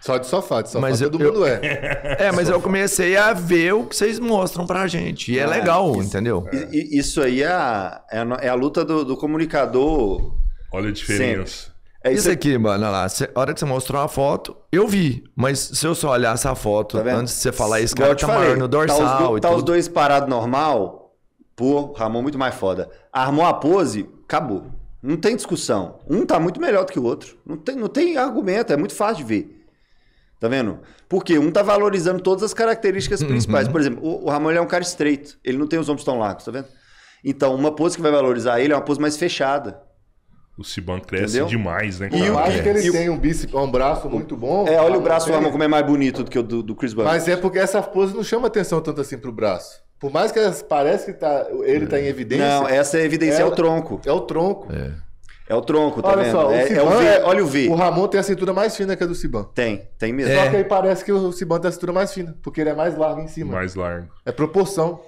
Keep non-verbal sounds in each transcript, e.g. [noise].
Só de sofá, de sofá mas todo eu, mundo eu, é. [laughs] É, mas sofá. eu comecei a ver o que vocês mostram pra gente. E é, é legal, isso, entendeu? É. Isso aí é a, é, é a luta do, do comunicador. Olha a diferença. É isso, isso aqui, mano, olha lá. Cê, a hora que você mostrou uma foto, eu vi. Mas se eu só olhar essa foto tá antes de você falar isso, cara, tá falei, maior no dorsal. Tá os, do, e tá tudo. os dois parados normal, pô, Ramon muito mais foda. Armou a pose, acabou. Não tem discussão. Um tá muito melhor do que o outro. Não tem, não tem argumento, é muito fácil de ver. Tá vendo? Porque um tá valorizando todas as características uhum. principais. Uhum. Por exemplo, o, o Ramon é um cara estreito. Ele não tem os ombros tão largos, tá vendo? Então, uma pose que vai valorizar ele é uma pose mais fechada. O Siban cresce Entendeu? demais, né? Cara? Eu acho que ele é. tem um bíceps, um braço muito bom. É, olha o ah, braço do Ramon como é mais bonito do que o do, do Chris Bump. Mas é porque essa pose não chama atenção tanto assim pro braço. Por mais que parece que tá, ele tá em evidência. Não, essa é evidência ela, é o tronco. É o tronco. É. É o tronco, tá olha vendo? Só, o é, é o V, é, olha o V. O Ramon tem a cintura mais fina que a do Siban. Tem, tem mesmo. Só é. que aí parece que o Siban tem a cintura mais fina, porque ele é mais largo em cima. Mais largo. É proporção.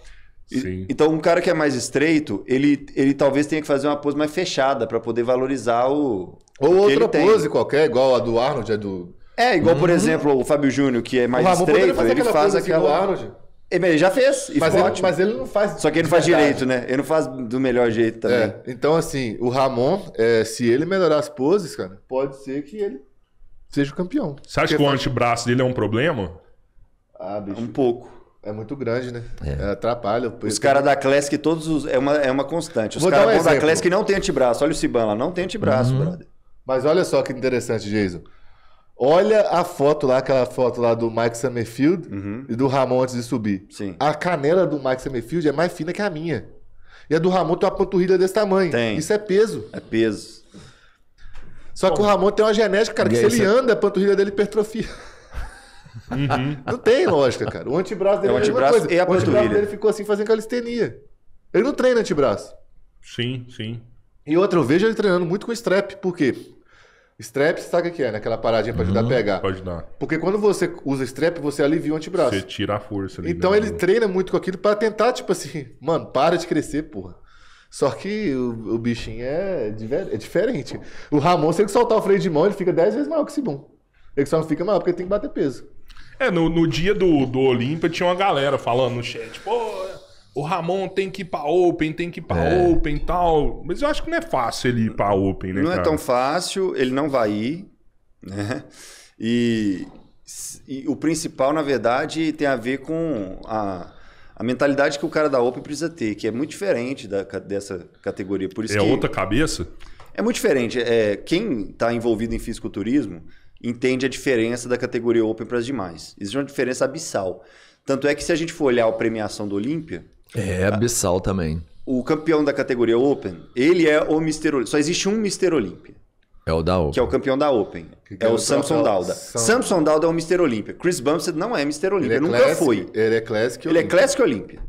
Sim. então, um cara que é mais estreito, ele, ele talvez tenha que fazer uma pose mais fechada para poder valorizar o. Ou o outra pose tem. Né? qualquer, igual a do Arnold, é do. É, igual, uhum. por exemplo, o Fábio Júnior, que é mais o Ramon estreito, ele faz pose assim aquela. Assim, Arnold. Ele já fez. Mas ele, mas, ele, não faz. Só que ele não faz verdade. direito, né? Ele não faz do melhor jeito é, também. É, então, assim, o Ramon, é, se ele melhorar as poses, cara, pode ser que ele seja o campeão. Você acha que o antebraço dele é um problema? Ah, bicho. Um pouco. É muito grande, né? É. é atrapalha. Os caras da Classic, todos os. É uma, é uma constante. Os caras um da Classic não tem antebraço. Olha o Siban lá, não tem antebraço, uhum. brother. Mas olha só que interessante, Jason. Olha a foto lá, aquela foto lá do Mike Summerfield uhum. e do Ramon antes de subir. Sim. A canela do Mike Summerfield é mais fina que a minha. E a do Ramon tem uma panturrilha desse tamanho. Tem. Isso é peso. É peso. Só Bom, que o Ramon tem uma genética, cara, que se ele é... anda, a panturrilha dele hipertrofia. Uhum. [laughs] Não tem lógica, cara. O antebraço dele é, o é antebraço é coisa. E a o panturrilha. dele ficou assim fazendo calistenia. Ele não treina antebraço. Sim, sim. E outra, eu vejo ele treinando muito com strap, quê? Strap, sabe o que é, né? Aquela paradinha pra ajudar a uhum, pegar. Pode dar. Porque quando você usa strap, você alivia o antebraço. Você tira a força ali. Então né, ele treina muito com aquilo para tentar, tipo assim, mano, para de crescer, porra. Só que o, o bichinho é, diver, é, diferente. O Ramon, se ele soltar o freio de mão, ele fica 10 vezes maior que esse bom. Ele só não fica maior porque ele tem que bater peso. É, no, no dia do, do Olímpia tinha uma galera falando no chat, pô o Ramon tem que ir pra Open, tem que ir pra é. Open e tal. Mas eu acho que não é fácil ele ir pra Open, né? Não é cara? é tão fácil, ele não vai ir, né? E, e, o principal, na verdade, tem a ver com a, a mentalidade que o cara da Open precisa ter, que é muito diferente da, dessa categoria. Por isso é outra cabeça? É muito diferente. É, quem está envolvido em fisiculturismo entende a diferença da categoria Open para as demais. Existe uma diferença abissal. Tanto é que se a gente for olhar a premiação do Olímpia, é abissal também. O campeão da categoria Open, ele é o Mister Olímpia. Só existe um Mister Olímpia. É o da Open. Que é o campeão da Open. Que que é, o Samson Dauda. Samson Dauda é o Mister Olímpia. Chris Bumstead não é Mister Olímpia, é nunca classic, foi. Ele é Classic Ele é Classic Olímpia.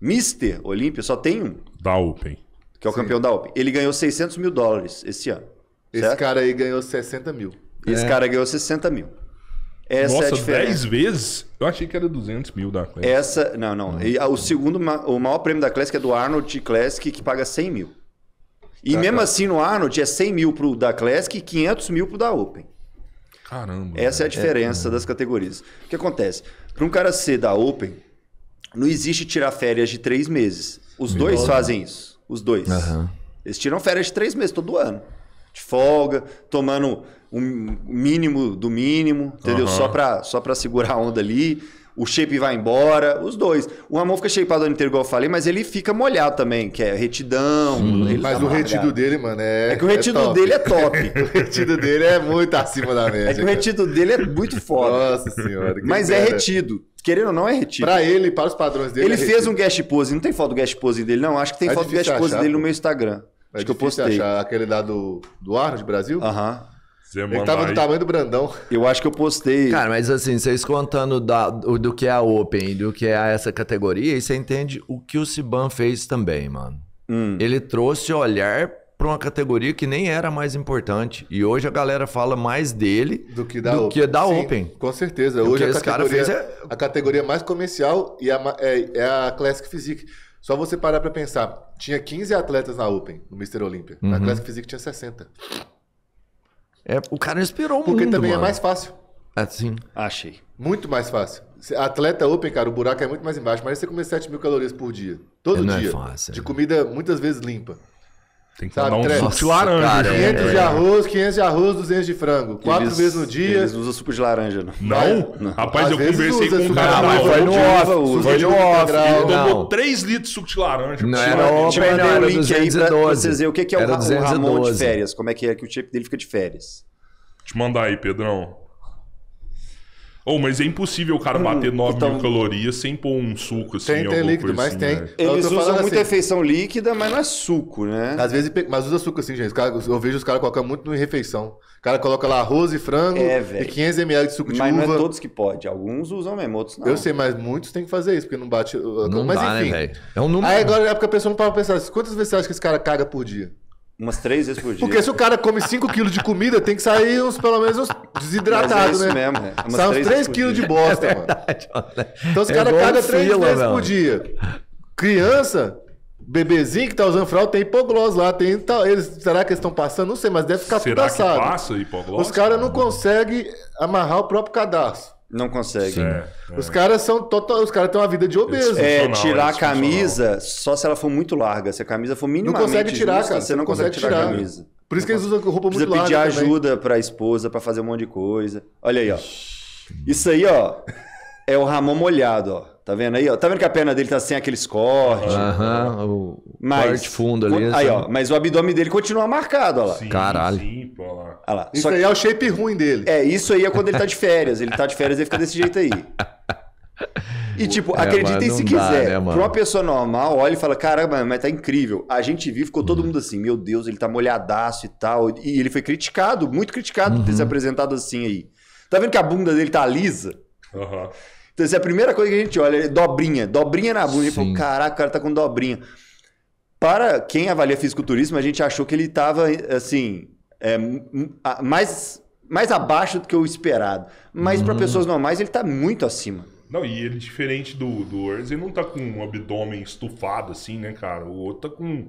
Mister Olímpia só tem um. Da Open. Que é o Sim. campeão da Open. Ele ganhou 600 mil dólares esse ano. Esse cara aí ganhou 60 mil. Esse é. cara ganhou 60 mil. Essa Nossa, é a diferença. 10 vezes? Eu achei que era 200 mil da Classic. Essa, não, não. E, ah, o segundo, o maior prêmio da Classic é do Arnold Classic, que paga 100 mil. E Caraca. mesmo assim no Arnold é 100 mil pro da Classic e 500 mil pro da Open. Caramba. Essa é a diferença é, das é. categorias. O que acontece? Para um cara ser da Open, não existe tirar férias de 3 meses. Os Meu dois Deus. fazem isso. Os dois. Uhum. Eles tiram férias de 3 meses todo ano de folga, tomando um mínimo do mínimo, entendeu? Uhum. Só para só pra segurar a onda ali. O shape vai embora, os dois. O Ramon fica shapeado o ano inteiro, igual eu falei, mas ele fica molhado também, que é retidão. mas o retido dele, mano, é. É que o retido é dele é top. [laughs] o retido dele é muito acima da média. É que o retido dele é muito foda. Nossa senhora. Mas é retido. Querendo ou não, é retido. Pra ele, para os padrões dele. Ele é fez um guest pose. Não tem foto do guest pose dele, não? Acho que tem é foto do guest achar, pose dele no meu Instagram. É Acho que eu postei. Achar aquele lá do, do Arnold Brasil? Aham. Ele tava do tamanho do Brandão. Eu acho que eu postei. Cara, mas assim, vocês contando da, do que é a Open e do que é essa categoria, aí você entende o que o Siban fez também, mano. Hum. Ele trouxe olhar para uma categoria que nem era mais importante. E hoje a galera fala mais dele do que da, do Open. Que da Sim, Open. Com certeza. Hoje a categoria, é... a categoria mais comercial e a, é, é a Classic Physique. Só você parar para pensar, tinha 15 atletas na Open, no Mr. Olímpia. Uhum. Na classe física tinha 60. É, o cara inspirou muito. Porque mundo, também é mano. é mais fácil. Assim. Achei. Muito mais fácil. Atleta Open, cara, o buraco é muito mais embaixo. Mas você come 7 mil calorias por dia. Todo é dia. É fácil, de é. comida muitas vezes limpa. Tem que sabe? dar um Tre... suco de laranja. Cara, 500 né, é, de arroz, 500 de arroz, 200 de frango. Quatro eles, vezes no dia. Eles usam suco de laranja, né? não? Não? não. Rapaz, Às eu conversei com um cara lá. Foi no off, foi no off. Ele tomou 3 litros de suco de laranja. Não era open, não, era 212. Pra vocês verem o que é o Ramon de férias. Como é que é que o chip dele fica de férias. Te mandar aí, Pedrão. Oh, mas é impossível o cara hum, bater 9 então... mil calorias sem pôr um suco assim. Tem, tem líquido, mas assim, tem. Né? Eles usam muita assim- refeição líquida, mas não é suco, né? Às vezes, mas usa suco assim, gente. Eu vejo os caras colocando muito em refeição. O cara coloca lá arroz e frango é, e 500 ml de suco de uva. Mas não é todos que pode. Alguns usam mesmo, outros não. Eu sei, mas muitos têm que fazer isso, porque não bate... Não mas dá, né, enfim. Né, é um número. Aí agora é porque a pessoa não para pensar, quantas vezes você acha que esse cara caga por dia? Umas três vezes por dia. Porque se o cara come 5 quilos de comida, tem que sair uns, pelo menos, uns desidratados, é né? mesmo, né? Sai uns 3 quilos de bosta, é verdade, mano. Então os é caras caga 3 vezes né, por dia. Criança, bebezinho que tá usando fralda tem hipoglose lá. Tem, tá, eles, será que eles estão passando? Não sei, mas deve ficar Será tudo assado. que passa hipoglose? Os caras não conseguem amarrar o próprio cadarço. Não consegue. é. Os é. caras são total, os caras têm uma vida de obeso. É, tirar a é camisa só se ela for muito larga. Se a camisa for minimamente Não consegue tirar, justa, cara. Você não consegue, consegue tirar a camisa. Por isso que eles usam roupa muito larga. Precisa pedir ajuda para a esposa para fazer um monte de coisa. Olha aí, ó. Isso aí, ó, é o Ramon molhado, ó. Tá vendo aí, ó? Tá vendo que a perna dele tá sem aqueles cortes. Aham, o mas, corte fundo ali. Aí, ó, mas o abdômen dele continua marcado, ó lá. Sim, Caralho. Sim, pô, lá. Ó lá. Isso Só aí que... é o shape ruim dele. É, isso aí é quando ele tá de férias. Ele tá de férias, ele fica desse jeito aí. E, tipo, é, acreditem se quiser. né, pra uma pessoa normal, olha e fala: caramba, mas tá incrível. A gente viu, ficou todo uhum. mundo assim: meu Deus, ele tá molhadaço e tal. E ele foi criticado, muito criticado uhum. por ter uhum. se apresentado assim aí. Tá vendo que a bunda dele tá lisa? Uhum. Então, essa é a primeira coisa que a gente olha, é dobrinha, dobrinha na bunda. Tipo, caraca, o cara tá com dobrinha. Para quem avalia fisiculturismo, a gente achou que ele tava, assim, é, mais, mais abaixo do que o esperado. Mas para uhum. pessoas normais, ele tá muito acima. Não, e ele, é diferente do, do Urs, ele não tá com um abdômen estufado, assim, né, cara? O outro tá com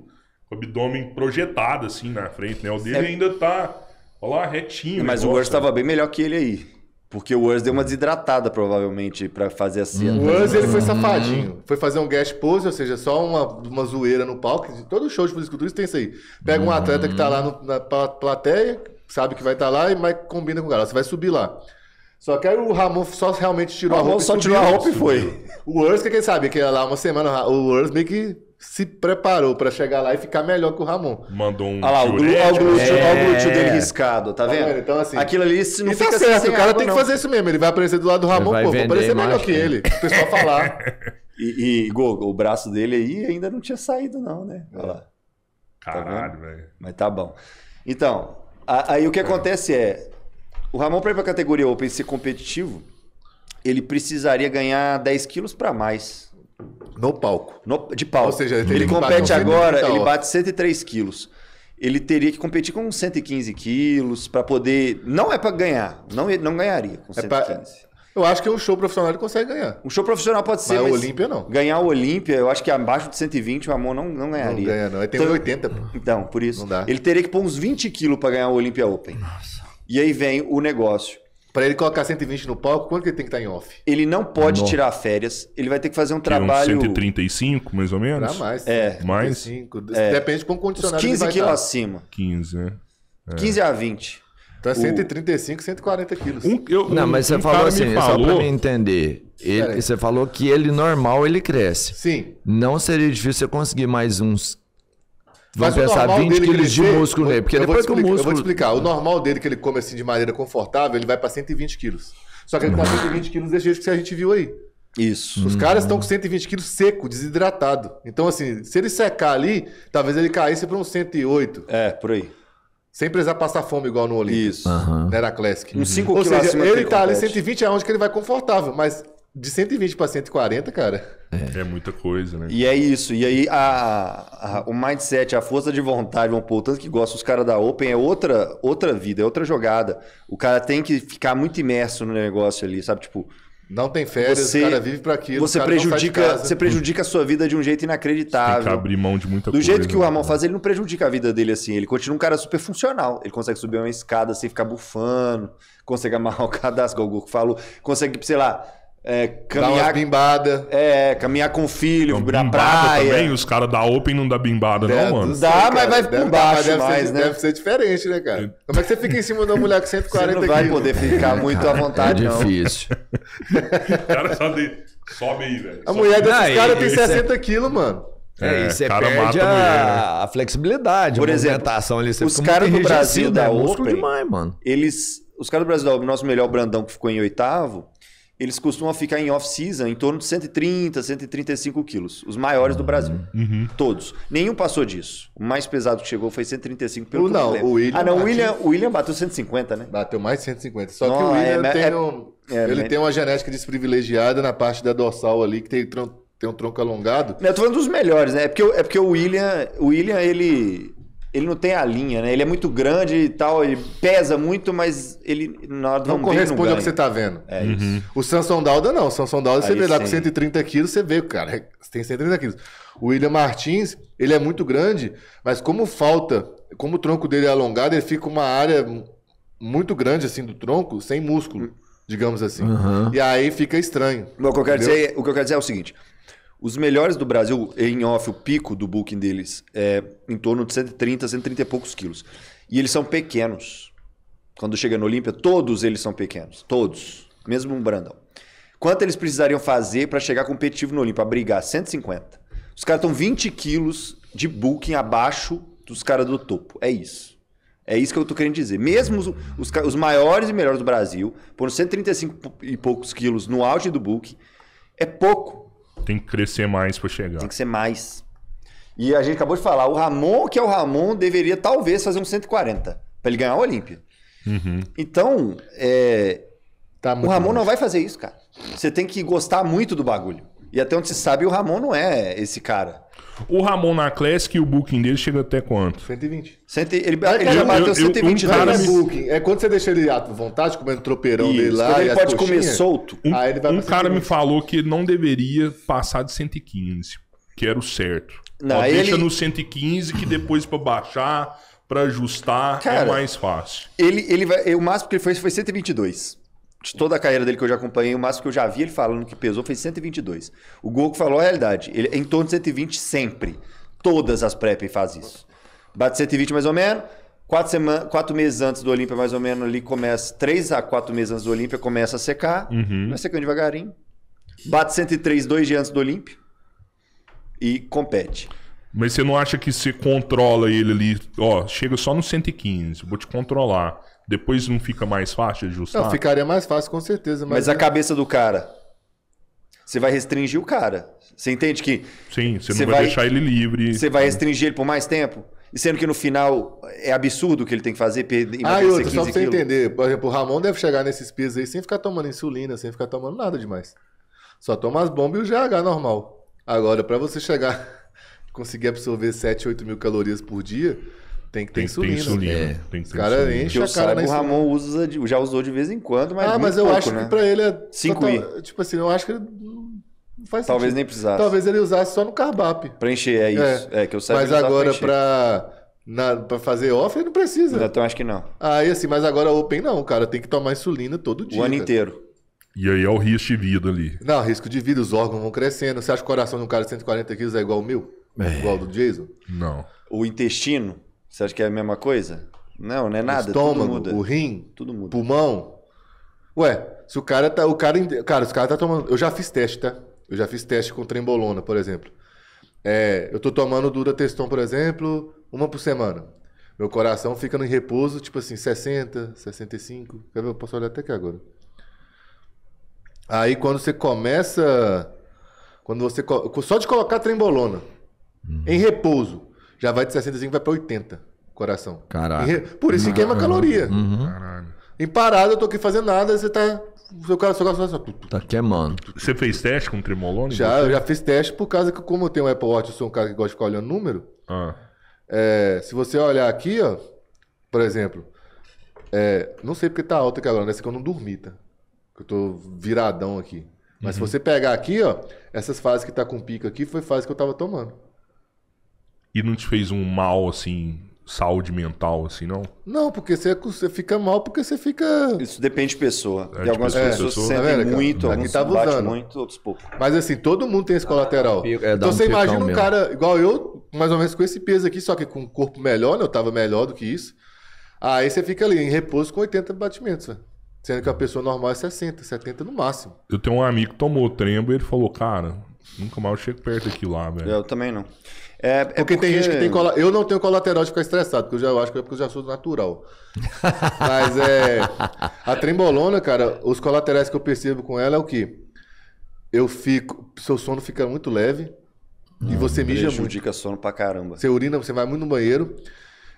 o abdômen projetado, assim, na frente, né? O dele é... ainda tá, olha lá, retinho. Mas negócio, né? o Urs tava bem melhor que ele aí. Porque o Urs deu uma desidratada, provavelmente, para fazer a cena. O Urs, ele foi uhum. safadinho. Foi fazer um guest pose, ou seja, só uma, uma zoeira no palco. Todo show de fisiculturismo tem isso aí. Pega um uhum. atleta que tá lá no, na plateia, sabe que vai estar tá lá, e mas combina com o cara. Você vai subir lá. Só que aí o Ramon só realmente tirou o a roupa. só tirou a roupa e foi. O Urs, que, é sabe? Que lá uma semana, o Urs meio que se preparou para chegar lá e ficar melhor que o Ramon. Mandou um. Olha lá, o glúteo, é. Né? dele riscado, tá, tá vendo? Tá vendo? Então, assim. Aquilo ali se não isso tá fica tá certo, o cara tem não. que fazer isso mesmo. Ele vai aparecer do lado do Ramon, pô, vou aparecer melhor que, ele. O pessoal falar. [laughs] E, e o braço dele aí ainda não tinha saído, não, né? É. Olha lá. Tá Caralho, tá velho. Mas tá bom. Então, a, aí o que acontece é. O Ramon, para ir pra categoria Open ser competitivo, ele precisaria ganhar 10 quilos para mais. No palco. No, de palco. Ou seja, ele, ele compete agora, ele bate 103 quilos ele teria que competir com 115 quilos para poder. Não é para ganhar. Não, não ganharia com 115. É pra... Eu acho que um show profissional ele consegue ganhar. Um show profissional pode ser. Mas, mas o Olímpia não. Ganhar o Olímpia, eu acho que abaixo de 120 o Amon não, não ganharia. Não ganha, não. Ele tem então, 80, pô. Então, por isso. Não dá. Ele teria que pôr uns 20 quilos para ganhar o Olímpia Open. Nossa. E aí vem o negócio. Para ele colocar 120 no palco, quanto que ele tem que estar tá em off? Ele não pode tirar férias, ele vai ter que fazer um trabalho. uns 135, mais ou menos? Dá mais. É. Mais? 135. É. Depende de quão condicionado Os 15 quilos acima. 15, né? É. 15 a 20. Então é 135, 140 quilos. Um, eu, não, um, mas você um falou assim, falou... só para me entender. Ele, você falou que ele normal ele cresce. Sim. Não seria difícil você conseguir mais uns Vamos pensar 20 quilos de músculo nele. Né? Porque depois que o músculo. Eu vou te explicar. O normal dele, que ele come assim de maneira confortável, ele vai para 120 quilos. Só que ele com 120 quilos desse jeito que a gente viu aí. Isso. Os hum. caras estão com 120 uhum. quilos seco, desidratado. Então, assim, se ele secar ali, talvez ele caísse para uns 108. É, por aí. Sem precisar passar fome igual no Olímpico. Isso. Uhum. Na Classic. 5 uhum. Ou seja, ele tá ali, 120 é onde que ele vai confortável, mas de 120 para 140, cara. É. é muita coisa, né? E é isso. E aí a, a, o mindset, a força de vontade, vamos pôr, tanto que gosta os caras da Open, é outra, outra vida, é outra jogada. O cara tem que ficar muito imerso no negócio ali, sabe? Tipo. Não tem férias, você, o cara vive para aquilo. Você prejudica, você prejudica a sua vida de um jeito inacreditável. Você tem que abrir mão de muita Do coisa. Do jeito que o né? Ramon faz, ele não prejudica a vida dele assim. Ele continua um cara super funcional. Ele consegue subir uma escada sem ficar bufando, consegue amarrar o [laughs] cadastro, como o Goku falou, consegue, sei lá é, caminhar bimbada. É, caminhar com o filho, então, na praia. também, os caras da Open não dá bimbada, deve, não, mano? Dá, mas vai por tá, baixo deve mais, ser, né? Deve ser diferente, né, cara? É. Como é que você fica em cima de uma mulher com 140 quilos? não vai quilos? poder ficar muito à é vontade, é não. É difícil. [laughs] cara só sobe aí, velho. A mulher desses caras tem 60 é... quilos, mano. É, é, você é perde a, mulher, a, né? flexibilidade, Por a exemplo, ali. os caras do Brasil da Open, demais, mano. eles, os caras do Brasil da Open, nosso melhor Brandão que ficou em oitavo, eles costumam ficar em off-season em torno de 130, 135 quilos. Os maiores do Brasil. Uhum. Todos. Nenhum passou disso. O mais pesado que chegou foi 135 pelo o, que não, o William Ah, não, o William, o William bateu 150, né? Bateu mais de 150. Só não, que o é, William é, tem, é, um, é, ele tem uma genética desprivilegiada na parte da dorsal ali, que tem, tem um tronco alongado. Eu tô falando dos melhores, né? É porque, é porque o William, o William ele, ele não tem a linha, né? Ele é muito grande e tal, ele pesa muito, mas ele na hora do Não corresponde ao que você está vendo. É uhum. isso. O Samson Dauda não. O Samson Dauda você vê lá com 130 quilos, você vê, cara, [laughs] tem 130 quilos. O William Martins, ele é muito grande, mas como falta, como o tronco dele é alongado, ele fica uma área muito grande assim do tronco, sem músculo, digamos assim. Uhum. E aí fica estranho. o, que eu quero dizer, é, o que eu quero dizer é o seguinte: os melhores do Brasil, em off, o pico do booking deles é em torno de 130, 130 e poucos quilos. E eles são pequenos. Quando chega no Olímpia, todos eles são pequenos. Todos. Mesmo um Brandão. Quanto eles precisariam fazer para chegar competitivo no Olímpia? Brigar 150. Os caras estão 20 quilos de booking abaixo dos caras do topo. É isso. É isso que eu tô querendo dizer. Mesmo os, os, os maiores e melhores do Brasil, por 135 e poucos quilos no auge do book, é pouco. Tem que crescer mais para chegar. Tem que ser mais. E a gente acabou de falar, o Ramon, que é o Ramon, deveria talvez fazer um 140 para ele ganhar o Olímpia. Uhum. Então, é, tá o Ramon não vai fazer isso, cara. Você tem que gostar muito do bagulho. E até onde se sabe, o Ramon não é esse cara. O Ramon na Classic e o booking dele chega até quanto? 120. Cento, ele, ah, ele já bateu eu, 120 um cara me... É booking. É quando você deixa ele à vontade, comendo é tropeirão Isso, dele lá. Quando ele pode comer solto. Um, aí ele vai um cara me falou que não deveria passar de 115, que era o certo. Não, Ó, deixa ele... no 115 que depois para baixar, para ajustar, cara, é mais fácil. Ele, ele vai, o máximo que ele fez foi 122 de toda a carreira dele que eu já acompanhei, o máximo que eu já vi ele falando que pesou foi 122. O que falou é a realidade. Ele é em torno de 120 sempre. Todas as prep faz isso. Bate 120 mais ou menos. Quatro, semana, quatro meses antes do Olímpia, mais ou menos, ali começa. Três a quatro meses antes do Olímpia, começa a secar. Uhum. Vai secando devagarinho. Bate 103 dois dias antes do Olímpia. E compete. Mas você não acha que se controla ele ali? Ó, chega só no 115, vou te controlar depois não fica mais fácil ajustar? Não, ficaria mais fácil, com certeza. Mas, mas a é. cabeça do cara. Você vai restringir o cara. Você entende que. Sim, você, não vai, vai, deixar ele livre. Você vai restringir ele por mais tempo? E sendo que no final é absurdo o que ele tem que fazer. Ah, e outra, só pra você entender. Por exemplo, o Ramon deve chegar nesses pesos aí sem ficar tomando insulina, sem ficar tomando nada demais. Só toma as bombas e o GH normal. Agora, para você chegar, [laughs] conseguir absorver 7, 8 mil calorias por dia, tem que ter tem, insulina. Tem insulina. É. Tem que ter cara insulina. enche a cara saiba, O Ramon usa já usou de vez em quando, mas. Ah, mas eu pouco, acho né? que pra ele é. 5 i. Tipo assim, eu acho que ele não faz Talvez sentido. nem precisasse. Talvez ele usasse só no carbap. Preencher, é, é isso. É, é que eu saiba Mas tá agora pra. Na, pra fazer off, ele não precisa. Então acho que não. Aí assim, mas agora open não, cara. Tem que tomar insulina todo dia. O ano cara. inteiro. E aí é o risco de vida ali. Não, risco de vida, os órgãos vão crescendo. Você acha que o coração de um cara de 140 quilos é igual o meu? É. Igual ao do Jason? Não. O intestino você acha que é a mesma coisa? Não, não é nada. O estômago, o rim, tudo muda. Pulmão. Ué, se o cara tá. O cara, cara, os caras tá tomando. Eu já fiz teste, tá? Eu já fiz teste com trembolona, por exemplo. É, eu tô tomando dura testom, por exemplo, uma por semana. Meu coração fica em repouso, tipo assim, 60, 65. Quer ver? Eu posso olhar até aqui agora. Aí quando você começa. Quando você. Só de colocar trembolona uhum. em repouso já vai de 65 vai para 80 coração. Caralho. Por isso que queima uhum. caloria. Uhum. Caralho. Em parada, eu tô aqui fazendo nada, você tá. Seu cara, seu coração tá queimando. Você fez teste com tremolone? Já, eu já fiz teste por causa que, como eu tenho um Apple Watch, eu sou um cara que gosta de ficar olhando número. Ah. É, se você olhar aqui, ó, por exemplo, é, não sei porque tá alto aqui agora, né? que eu não dormi, tá? Eu tô viradão aqui. Mas uhum. se você pegar aqui, ó, essas fases que tá com pico aqui foi fase que eu tava tomando. E não te fez um mal, assim, saúde mental, assim, não? Não, porque você, é você fica mal porque você fica. Isso depende de pessoa. É, de tipo, algumas pessoa, pessoas pessoa. sentem é, muito, alguns tá usando. muito, outros pouco. Mas assim, todo mundo tem esse colateral. É, então um você imagina um mesmo. cara igual eu, mais ou menos com esse peso aqui, só que com um corpo melhor, né? Eu tava melhor do que isso. Aí você fica ali em repouso com 80 batimentos, né? Sendo que a pessoa normal é 60, 70 no máximo. Eu tenho um amigo que tomou trembo e ele falou, cara, nunca mais eu chego perto aqui lá, velho. Eu também não. É, é porque, tem gente que tem colateral. Eu não tenho colateral de ficar estressado, porque eu já eu acho que é porque eu já sou natural. [laughs] Mas é. A trembolona, cara, os colaterais que eu percebo com ela é o que? Eu fico. Seu sono fica muito leve não, e hum, você mija muito. Prejudica sono pra caramba. Você urina, você vai muito no banheiro.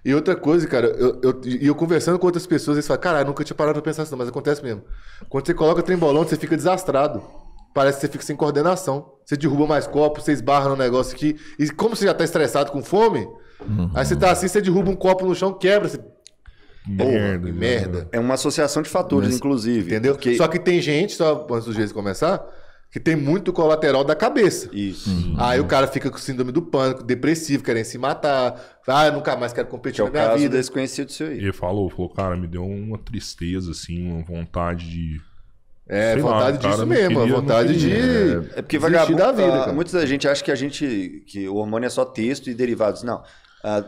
E outra coisa, cara, eu, eu, eu conversando com outras pessoas, eles falam, cara, eu nunca tinha parado pra pensar assim, mas acontece mesmo. Quando você coloca trembolona, você fica desastrado parece que você fica sem coordenação. Você derruba mais copos, você esbarra no negócio aqui E como você já tá estressado com fome, uhum. aí você tá assim, você derruba um copo no chão, quebra. Você... Merda, Porra, né? merda. É uma associação de fatores, Mas, inclusive. Entendeu? Porque... Só que tem gente, só antes do jeito começar, que tem muito colateral da cabeça. Isso. Uhum. Aí o cara fica com síndrome do pânico, depressivo, querendo se matar. Ah, nunca mais quero competir que é na é minha vida. Desconhecido seu aí. Ele falou, falou, cara, me deu uma tristeza, assim, uma vontade de é, Sei vontade lá, cara, disso mesmo, é queria, vontade de. É, é porque vagabundo. Da vida, ah, cara. Muita gente acha que a gente. que o hormônio é só texto e derivados. Não. A,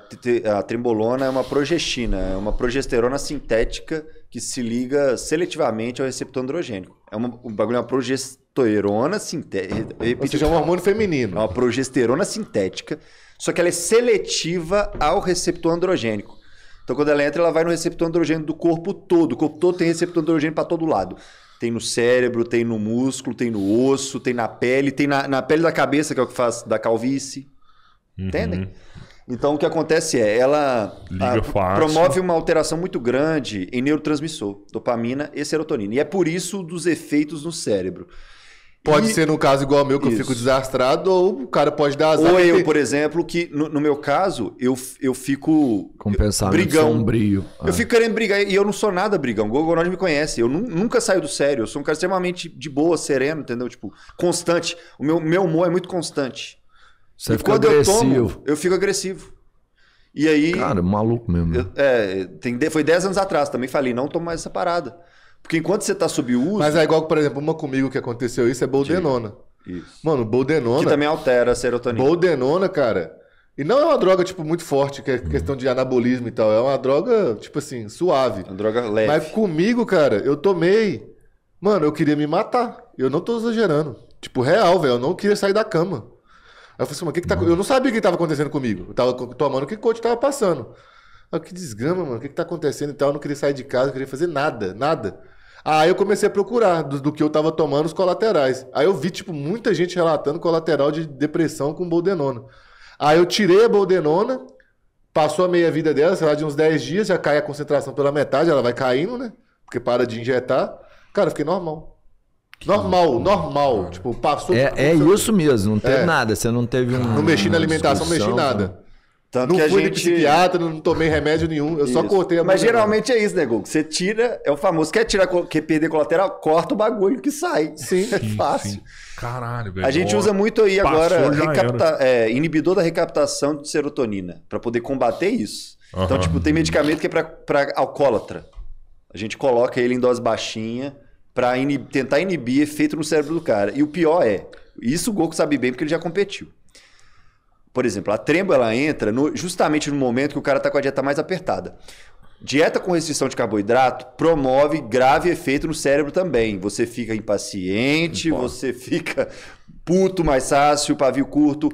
a trembolona é uma progestina, é uma progesterona sintética que se liga seletivamente ao receptor androgênico. É uma, um bagulho, é uma progesterona sintética. Ou seja, é um hormônio feminino. É uma progesterona sintética, só que ela é seletiva ao receptor androgênico. Então, quando ela entra, ela vai no receptor androgênico do corpo todo. O corpo todo tem receptor androgênico para todo lado. Tem no cérebro, tem no músculo, tem no osso, tem na pele, tem na, na pele da cabeça, que é o que faz da calvície. Uhum. Entendem? Então, o que acontece é, ela a, promove uma alteração muito grande em neurotransmissor, dopamina e serotonina. E é por isso dos efeitos no cérebro. Pode e... ser no caso igual ao meu, que Isso. eu fico desastrado, ou o cara pode dar azar. Ou eu, por exemplo, que no, no, meu caso, eu, eu fico. Com pensamento brigão. sombrio. Eu é. fico querendo brigar, e eu não sou nada brigão. O Gorgonod me conhece. Eu nunca saio do sério. Eu sou um cara extremamente de boa, sereno, entendeu? Tipo, constante. O meu, meu humor é muito constante. Você e fica quando agressivo. eu tomo, eu fico agressivo. E aí. Cara, maluco mesmo. Eu, é, tem, foi 10 anos atrás também. Falei, não tomo mais essa parada. Porque enquanto você tá sob uso. Mas é igual, por exemplo, uma comigo que aconteceu isso é boldenona. Isso. Mano, boldenona. Que também altera a serotonina. Boldenona, cara. E não é uma droga, tipo, muito forte, que é questão de anabolismo e tal. É uma droga, tipo assim, suave. Uma droga leve. Mas comigo, cara, eu tomei. Mano, eu queria me matar. Eu não tô exagerando. Tipo, real, velho. Eu não queria sair da cama. Aí eu falei assim, mano, que que tá... eu não sabia o que estava acontecendo comigo. Eu tava tomando o que o coach tava passando. que desgrama, mano. O que, que tá acontecendo e tal? Eu não queria sair de casa, eu queria fazer nada, nada. Aí eu comecei a procurar do, do que eu estava tomando os colaterais. Aí eu vi, tipo, muita gente relatando colateral de depressão com boldenona. Aí eu tirei a boldenona, passou a meia vida dela, sei lá, de uns 10 dias, já cai a concentração pela metade, ela vai caindo, né? Porque para de injetar. Cara, eu fiquei normal. Normal, normal. Tipo, passou. É, é isso mesmo, não teve é. nada. Você não teve um. Não mexi na alimentação, não mexi nada. Né? Tanto não fui gente... psiquiatra, não tomei remédio nenhum, eu isso. só cortei a Mas geralmente é isso, né, Gol? Você tira, é o famoso, quer tirar, quer perder colateral, corta o bagulho que sai. Sim, [laughs] é sim é fácil. Sim. Caralho, velho. A gente usa muito aí agora recapta... é, inibidor da recaptação de serotonina, para poder combater isso. Uhum. Então, tipo, tem medicamento que é para alcoólatra. A gente coloca ele em dose baixinha para inib... tentar inibir efeito no cérebro do cara. E o pior é, isso o Goku sabe bem porque ele já competiu. Por exemplo, a trembo ela entra no, justamente no momento que o cara está com a dieta mais apertada. Dieta com restrição de carboidrato promove grave efeito no cérebro também. Você fica impaciente, Bom. você fica puto mais fácil, pavio curto.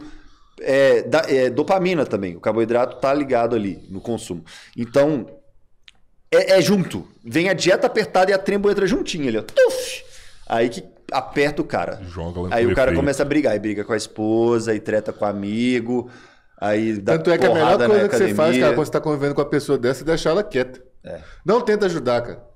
É, da, é, dopamina também. O carboidrato está ligado ali no consumo. Então, é, é, junto. Vem a dieta apertada e a trembo entra juntinha ali. Ó. Tuf! Aí que aperta o cara. Joga Aí o cara começa a brigar, e briga com a esposa, e treta com o amigo. Aí dá Tanto é que a melhor coisa que você faz, cara, quando você tá convivendo com uma pessoa dessa, é deixar ela quieta. É. Não tenta ajudar, cara.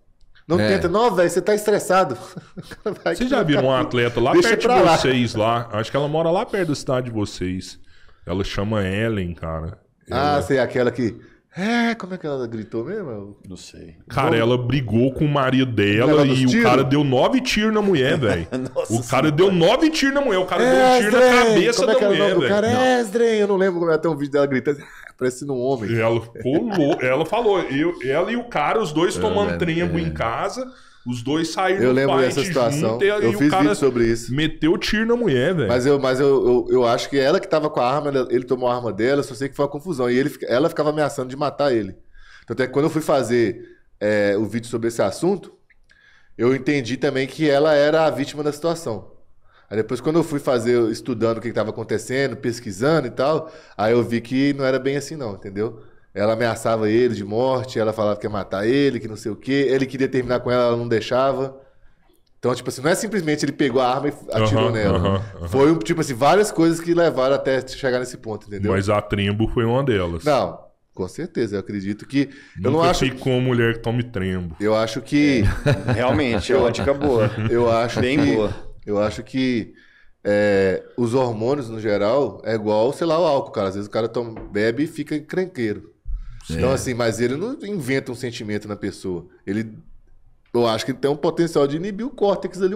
Não é. tenta, não, velho, você tá estressado. [laughs] Você já viu um [laughs] atleta lá Deixa perto de lá. vocês, lá? Acho que ela mora lá perto da cidade de vocês. Ela chama Ellen, cara. Ah, ela... Ah, sei, aquela que. É, como é que ela gritou mesmo? Não sei. Cara, ela brigou com o marido dela e o cara deu nove tiros na mulher, [laughs] velho. o cara deu nove tiros na mulher. O cara deu um tiro na cabeça como é que da mulher, velho. O cara é Esdren, eu não lembro como é. até um vídeo dela gritando, [laughs] Parece um homem. Ela, pulou, ela falou, eu, ela e o cara, os dois é, tomando é, trembo em é. casa. Os dois saíram Eu lembro dessa situação. eu fiz vídeo sobre isso. Meteu tiro na mulher, velho. Mas, eu, mas eu, eu, eu, acho que ela que tava com a arma, né, ele tomou a arma dela, só sei que foi uma confusão. E ele, ela ficava ameaçando de matar ele. Tanto é que quando eu fui fazer é, o vídeo sobre esse assunto, eu entendi também que ela era a vítima da situação. Aí depois, quando eu fui fazer, estudando o que estava acontecendo, pesquisando e tal, aí eu vi que não era bem assim, não, entendeu? Ela ameaçava ele de morte, ela falava que ia matar ele, que não sei o quê. Ele queria terminar com ela, ela não deixava. Então, tipo assim, não é simplesmente ele pegou a arma e atirou uhum, nela. Uhum, uhum. Foi, tipo assim, várias coisas que levaram até chegar nesse ponto, entendeu? Mas a trembo foi uma delas. Não, com certeza, eu acredito que. Nunca eu não acho. com uma mulher que tome trembo. Eu acho que. É, [laughs] realmente, é uma dica boa. Eu acho. Bem que, boa. Eu acho que. É, os hormônios, no geral, é igual, sei lá, o álcool, cara. Às vezes o cara toma, bebe e fica encrenqueiro. É. Então, é. assim, mas ele não inventa um sentimento na pessoa. Ele. Eu acho que tem um potencial de inibir o córtex ali um